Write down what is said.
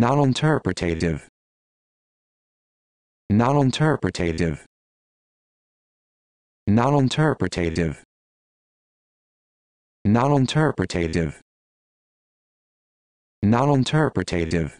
non-interpretative non-interpretative non-interpretative non-interpretative non-interpretative